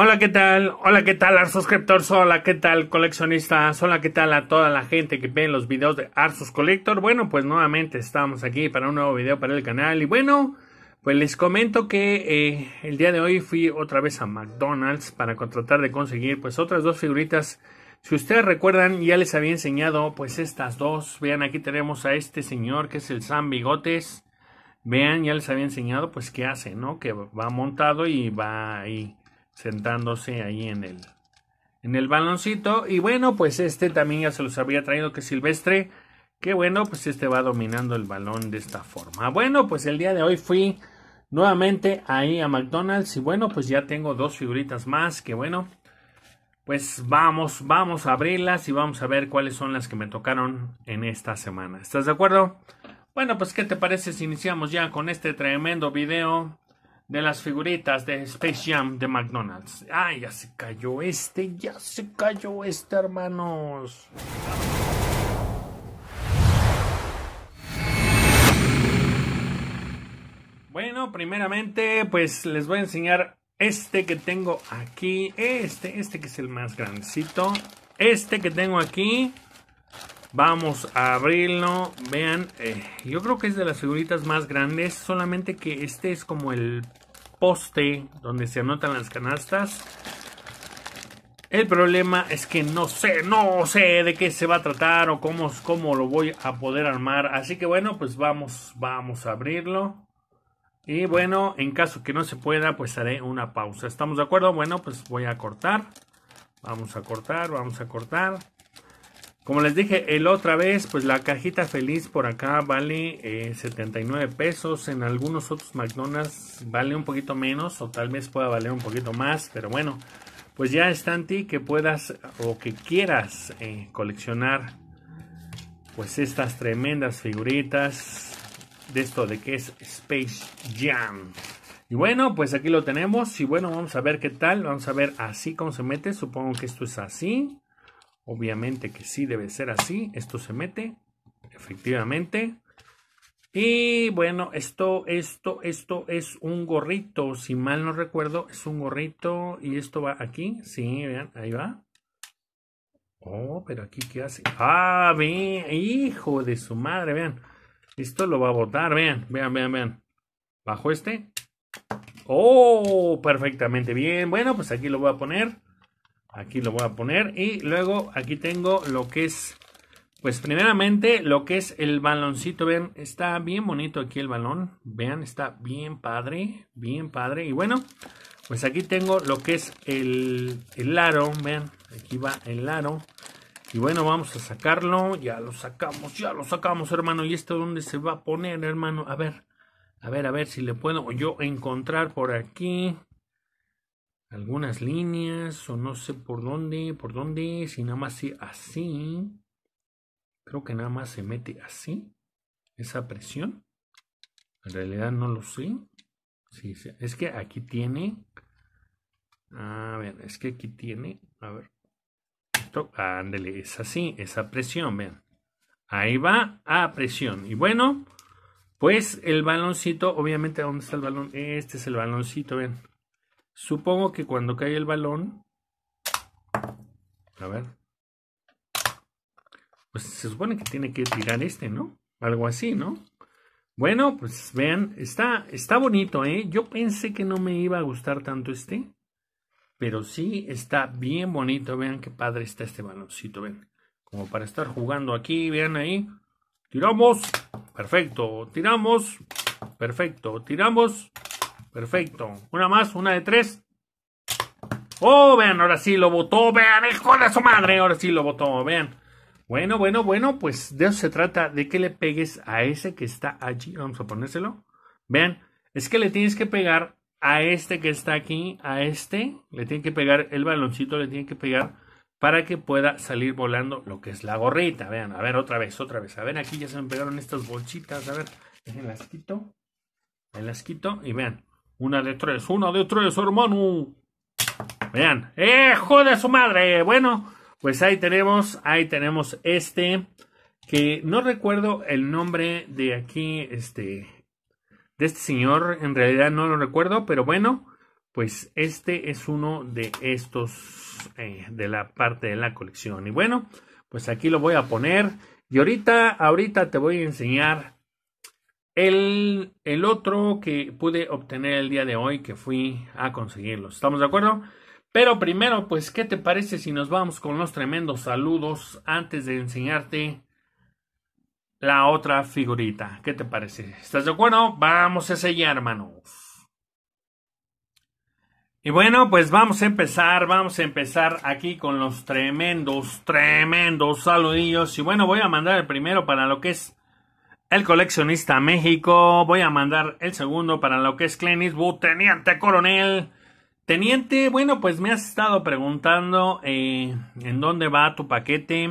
Hola, ¿qué tal? Hola, ¿qué tal, Arsuscriptors, Hola, ¿qué tal, coleccionistas? Hola, ¿qué tal a toda la gente que ve los videos de Arsus Collector? Bueno, pues nuevamente estamos aquí para un nuevo video para el canal. Y bueno, pues les comento que eh, el día de hoy fui otra vez a McDonald's para tratar de conseguir pues otras dos figuritas. Si ustedes recuerdan, ya les había enseñado pues estas dos. Vean, aquí tenemos a este señor que es el Sam Bigotes. Vean, ya les había enseñado pues qué hace, ¿no? Que va montado y va ahí sentándose ahí en el, en el baloncito. Y bueno, pues este también ya se los había traído que Silvestre. Que bueno, pues este va dominando el balón de esta forma. Bueno, pues el día de hoy fui nuevamente ahí a McDonald's. Y bueno, pues ya tengo dos figuritas más. Que bueno, pues vamos, vamos a abrirlas y vamos a ver cuáles son las que me tocaron en esta semana. ¿Estás de acuerdo? Bueno, pues ¿qué te parece si iniciamos ya con este tremendo video? de las figuritas de Space Jam de McDonald's. Ay, ya se cayó este, ya se cayó este, hermanos. Bueno, primeramente, pues les voy a enseñar este que tengo aquí. Este, este que es el más grandecito. Este que tengo aquí. Vamos a abrirlo. Vean, eh, yo creo que es de las figuritas más grandes. Solamente que este es como el poste donde se anotan las canastas. El problema es que no sé, no sé de qué se va a tratar o cómo, cómo lo voy a poder armar. Así que bueno, pues vamos, vamos a abrirlo. Y bueno, en caso que no se pueda, pues haré una pausa. ¿Estamos de acuerdo? Bueno, pues voy a cortar. Vamos a cortar, vamos a cortar. Como les dije el otra vez, pues la cajita feliz por acá vale 79 eh, pesos. En algunos otros McDonald's vale un poquito menos o tal vez pueda valer un poquito más. Pero bueno, pues ya está en ti que puedas o que quieras eh, coleccionar pues estas tremendas figuritas de esto de que es Space Jam. Y bueno, pues aquí lo tenemos y bueno, vamos a ver qué tal. Vamos a ver así cómo se mete. Supongo que esto es así. Obviamente que sí debe ser así. Esto se mete, efectivamente. Y bueno, esto, esto, esto es un gorrito, si mal no recuerdo, es un gorrito y esto va aquí, sí, vean, ahí va. Oh, pero aquí qué hace. Ah, vean, hijo de su madre, vean. Esto lo va a botar, vean, vean, vean, vean. Bajo este. Oh, perfectamente bien. Bueno, pues aquí lo voy a poner. Aquí lo voy a poner y luego aquí tengo lo que es, pues primeramente lo que es el baloncito, vean, está bien bonito aquí el balón, vean, está bien padre, bien padre y bueno, pues aquí tengo lo que es el, el aro, vean, aquí va el aro y bueno, vamos a sacarlo, ya lo sacamos, ya lo sacamos hermano y esto dónde se va a poner hermano, a ver, a ver, a ver si le puedo yo encontrar por aquí algunas líneas o no sé por dónde, por dónde, si nada más así, creo que nada más se mete así, esa presión, en realidad no lo sé, sí, es que aquí tiene, a ver, es que aquí tiene, a ver, esto, ándale, es así, esa presión, vean, ahí va a presión, y bueno, pues el baloncito, obviamente, ¿dónde está el balón? Este es el baloncito, vean Supongo que cuando cae el balón, a ver, pues se supone que tiene que tirar este, ¿no? Algo así, ¿no? Bueno, pues vean, está, está bonito, ¿eh? Yo pensé que no me iba a gustar tanto este, pero sí está bien bonito. Vean qué padre está este baloncito, ven. Como para estar jugando aquí, vean ahí. Tiramos, perfecto, tiramos, perfecto, tiramos, Perfecto. Una más, una de tres. Oh, vean, ahora sí lo votó. Vean, hijo de su madre. Ahora sí lo botó, Vean. Bueno, bueno, bueno, pues de eso se trata, de que le pegues a ese que está allí. Vamos a ponérselo. Vean, es que le tienes que pegar a este que está aquí, a este. Le tiene que pegar el baloncito, le tiene que pegar para que pueda salir volando lo que es la gorrita. Vean, a ver, otra vez, otra vez. A ver, aquí ya se me pegaron estas bolsitas. A ver, las quito. Me las quito y vean. Una de tres, una de tres, hermano. Vean. hijo de su madre! Bueno, pues ahí tenemos, ahí tenemos este. Que no recuerdo el nombre de aquí, este. De este señor, en realidad no lo recuerdo, pero bueno, pues este es uno de estos, eh, de la parte de la colección. Y bueno, pues aquí lo voy a poner. Y ahorita, ahorita te voy a enseñar el, el otro que pude obtener el día de hoy que fui a conseguirlo. ¿Estamos de acuerdo? Pero primero, pues, ¿qué te parece si nos vamos con los tremendos saludos antes de enseñarte la otra figurita? ¿Qué te parece? ¿Estás de acuerdo? Vamos a sellar, hermanos. Y bueno, pues vamos a empezar, vamos a empezar aquí con los tremendos, tremendos saludillos. Y bueno, voy a mandar el primero para lo que es el coleccionista México. Voy a mandar el segundo para lo que es Clenis, Teniente Coronel. Teniente, bueno, pues me has estado preguntando eh, en dónde va tu paquete,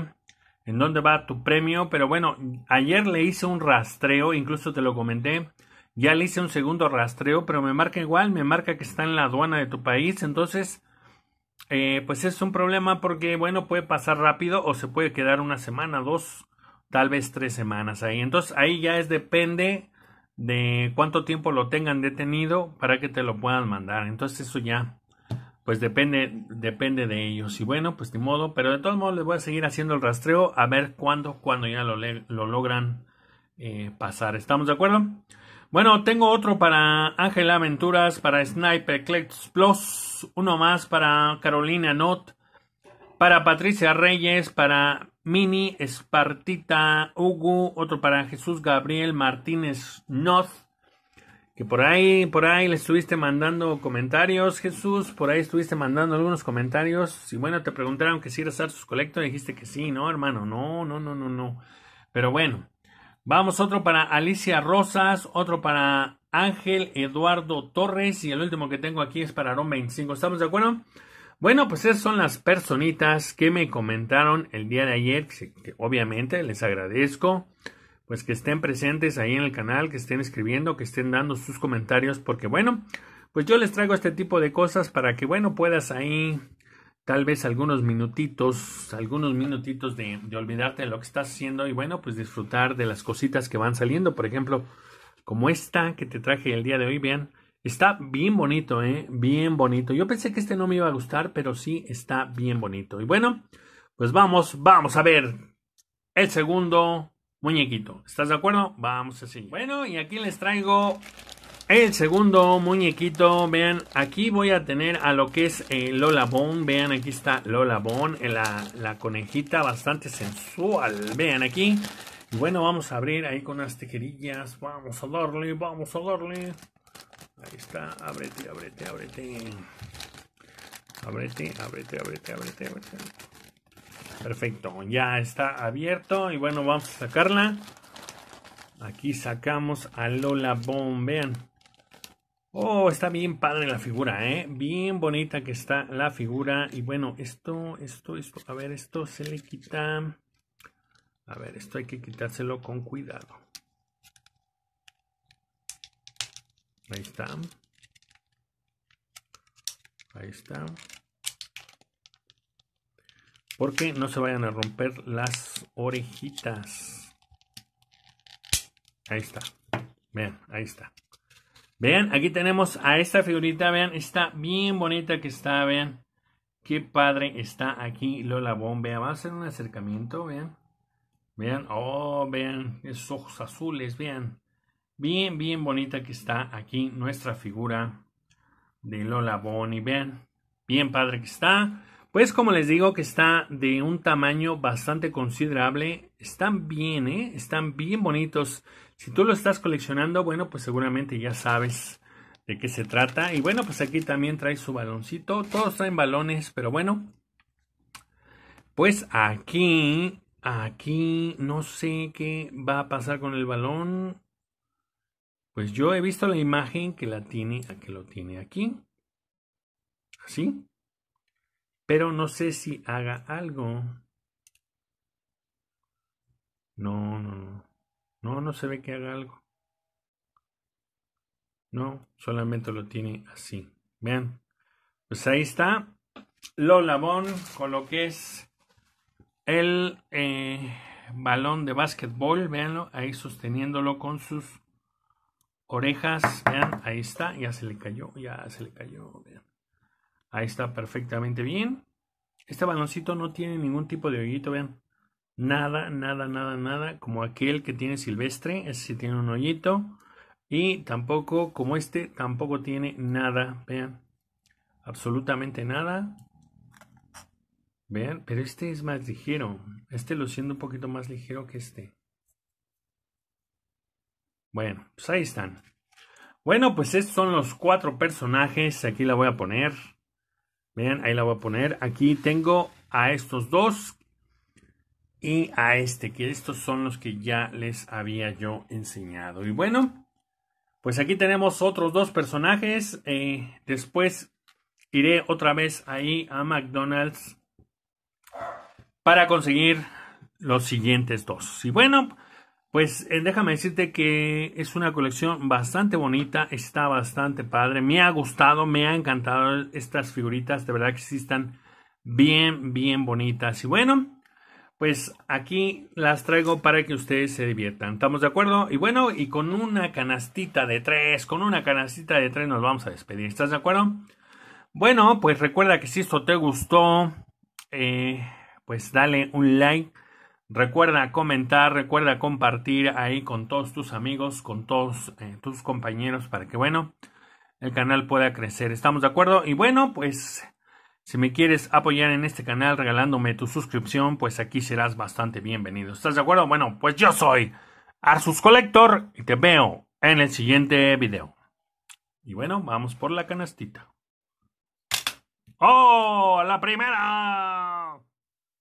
en dónde va tu premio, pero bueno, ayer le hice un rastreo, incluso te lo comenté, ya le hice un segundo rastreo, pero me marca igual, me marca que está en la aduana de tu país, entonces, eh, pues es un problema porque, bueno, puede pasar rápido o se puede quedar una semana, dos, tal vez tres semanas ahí. Entonces ahí ya es depende de cuánto tiempo lo tengan detenido para que te lo puedan mandar. Entonces eso ya pues depende depende de ellos. Y bueno, pues de modo, pero de todos modos les voy a seguir haciendo el rastreo a ver cuándo cuando ya lo, lo logran eh, pasar. ¿Estamos de acuerdo? Bueno, tengo otro para Ángela Aventuras, para Sniper Clex Plus, uno más para Carolina Not, para Patricia Reyes, para Mini, Espartita, Hugo, otro para Jesús Gabriel Martínez Noz, que por ahí, por ahí le estuviste mandando comentarios, Jesús, por ahí estuviste mandando algunos comentarios, y bueno, te preguntaron que si eras sus colectores, dijiste que sí, no, hermano, no, no, no, no, no, pero bueno, vamos, otro para Alicia Rosas, otro para Ángel Eduardo Torres, y el último que tengo aquí es para Arón 25, ¿estamos de acuerdo? Bueno, pues esas son las personitas que me comentaron el día de ayer, que obviamente les agradezco, pues que estén presentes ahí en el canal, que estén escribiendo, que estén dando sus comentarios, porque bueno, pues yo les traigo este tipo de cosas para que bueno puedas ahí tal vez algunos minutitos, algunos minutitos de, olvidarte de lo que estás haciendo y bueno, pues disfrutar de las cositas que van saliendo, por ejemplo, como esta que te traje el día de hoy, bien. Está bien bonito, ¿eh? Bien bonito. Yo pensé que este no me iba a gustar, pero sí está bien bonito. Y bueno, pues vamos, vamos a ver el segundo muñequito. ¿Estás de acuerdo? Vamos a seguir. Bueno, y aquí les traigo el segundo muñequito. Vean, aquí voy a tener a lo que es eh, Lola Bone. Vean, aquí está Lola Bone, eh, la, la conejita bastante sensual. Vean aquí. Y bueno, vamos a abrir ahí con unas tijerillas. Vamos a darle, vamos a darle. Ahí está, ábrete, ábrete, ábrete. Ábrete, ábrete, ábrete, ábrete, Perfecto, ya está abierto y bueno, vamos a sacarla. Aquí sacamos a Lola Bomb, vean. Oh, está bien padre la figura, ¿eh? Bien bonita que está la figura. Y bueno, esto, esto, esto, a ver, esto se le quita. A ver, esto hay que quitárselo con cuidado. Ahí está. Ahí está. Porque no se vayan a romper las orejitas. Ahí está. Vean, ahí está. Vean, aquí tenemos a esta figurita. Vean, está bien bonita que está. Vean, qué padre está aquí Lola Bomb. Vean, ah, va a hacer un acercamiento. Vean, vean, oh, vean, esos ojos azules. Vean, Bien, bien bonita que está aquí nuestra figura de Lola Bonnie. Vean, bien padre que está. Pues como les digo que está de un tamaño bastante considerable. Están bien, ¿eh? Están bien bonitos. Si tú lo estás coleccionando, bueno, pues seguramente ya sabes de qué se trata. Y bueno, pues aquí también trae su baloncito. Todos traen balones, pero bueno. Pues aquí, aquí, no sé qué va a pasar con el balón. Pues yo he visto la imagen que la tiene, que lo tiene aquí. Así. Pero no sé si haga algo. No, no, no. No, no se ve que haga algo. No, solamente lo tiene así. Vean. Pues ahí está. Lolabón con lo que es el eh, balón de básquetbol. Veanlo ahí sosteniéndolo con sus orejas, vean, ahí está, ya se le cayó, ya se le cayó, vean. Ahí está perfectamente bien. Este baloncito no tiene ningún tipo de hoyito, vean. Nada, nada, nada, nada, como aquel que tiene silvestre, ese sí tiene un hoyito. Y tampoco, como este, tampoco tiene nada, vean. Absolutamente nada. Vean, pero este es más ligero. Este lo siento un poquito más ligero que este. Bueno, pues ahí están. Bueno, pues estos son los cuatro personajes. Aquí la voy a poner. Vean, ahí la voy a poner. Aquí tengo a estos dos y a este, que estos son los que ya les había yo enseñado. Y bueno, pues aquí tenemos otros dos personajes. Eh, después iré otra vez ahí a McDonald's para conseguir los siguientes dos. Y bueno, pues eh, déjame decirte que es una colección bastante bonita, está bastante padre, me ha gustado, me ha encantado estas figuritas, de verdad que sí están bien, bien bonitas. Y bueno, pues aquí las traigo para que ustedes se diviertan. ¿Estamos de acuerdo? Y bueno, y con una canastita de tres, con una canastita de tres nos vamos a despedir. ¿Estás de acuerdo? Bueno, pues recuerda que si esto te gustó, eh, pues dale un like Recuerda comentar, recuerda compartir ahí con todos tus amigos, con todos eh, tus compañeros para que, bueno, el canal pueda crecer. ¿Estamos de acuerdo? Y bueno, pues si me quieres apoyar en este canal regalándome tu suscripción, pues aquí serás bastante bienvenido. ¿Estás de acuerdo? Bueno, pues yo soy Arsus Collector y te veo en el siguiente video. Y bueno, vamos por la canastita. ¡Oh! ¡La primera!